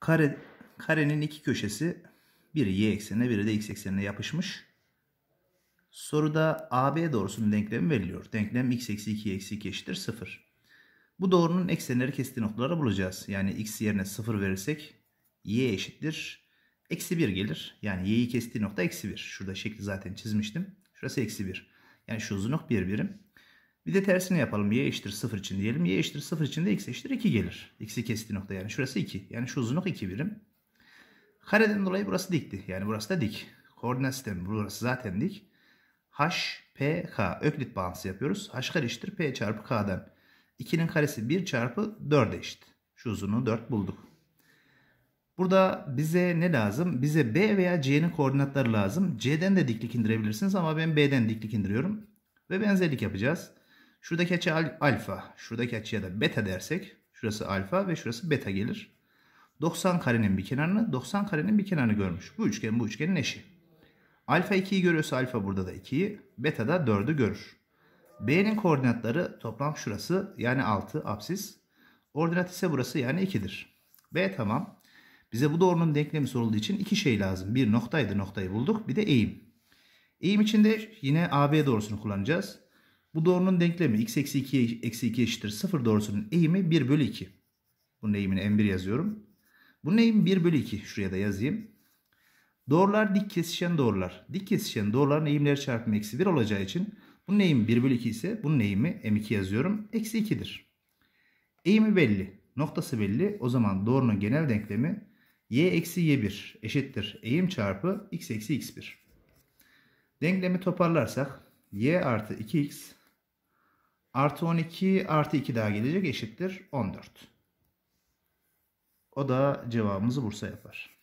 Kare, karenin iki köşesi biri y eksenine biri de x eksenine yapışmış. Soruda AB doğrusunun denklemi veriliyor. Denklem x eksi 2 eksi 2 eşittir 0. Bu doğrunun eksenleri kestiği noktaları bulacağız. Yani x yerine 0 verirsek y eşittir. Eksi 1 gelir. Yani y'yi kestiği nokta eksi 1. Şurada şekli zaten çizmiştim. Şurası eksi 1. Yani şu uzunluk 1 bir birim. Bir de tersini yapalım. Y eşittir 0 için diyelim. Y eşittir 0 için de x eşittir 2 gelir. X'i kestiği nokta yani. Şurası 2. Yani şu uzunluk 2 birim. Kareden dolayı burası dikti. Yani burası da dik. Koordinat sistemi burası zaten dik. H, P, K. Öklit bağıntısı yapıyoruz. H kare eşittir P çarpı K'dan. 2'nin karesi 1 çarpı 4 eşit. Şu uzunluğu 4 bulduk. Burada bize ne lazım? Bize B veya C'nin koordinatları lazım. C'den de diklik indirebilirsiniz ama ben B'den diklik indiriyorum. Ve benzerlik yapacağız. Şuradaki açı alfa, şuradaki açıya da beta dersek şurası alfa ve şurası beta gelir. 90 karenin bir kenarını, 90 karenin bir kenarını görmüş. Bu üçgen bu üçgenin eşi. Alfa 2'yi görüyorsa alfa burada da 2'yi, beta da 4'ü görür. B'nin koordinatları toplam şurası yani 6 apsis. Ordinat ise burası yani 2'dir. B tamam. Bize bu doğrunun denklemi sorulduğu için iki şey lazım. Bir noktaydı noktayı bulduk bir de eğim. Eğim için de yine AB doğrusunu kullanacağız. Bu doğrunun denklemi x eksi 2 eksi 2 eşittir 0 doğrusunun eğimi 1 bölü 2. Bunun eğimini m1 yazıyorum. Bunun eğimi 1 bölü 2. Şuraya da yazayım. Doğrular dik kesişen doğrular. Dik kesişen doğruların eğimleri çarpımı eksi 1 olacağı için bunun eğimi 1 bölü 2 ise bunun eğimi m2 yazıyorum. Eksi 2'dir. Eğimi belli. Noktası belli. O zaman doğrunun genel denklemi y eksi y1 eşittir. Eğim çarpı x eksi x1. Denklemi toparlarsak y artı 2x Artı 12 artı 2 daha gelecek eşittir 14. O da cevabımızı Bursa yapar.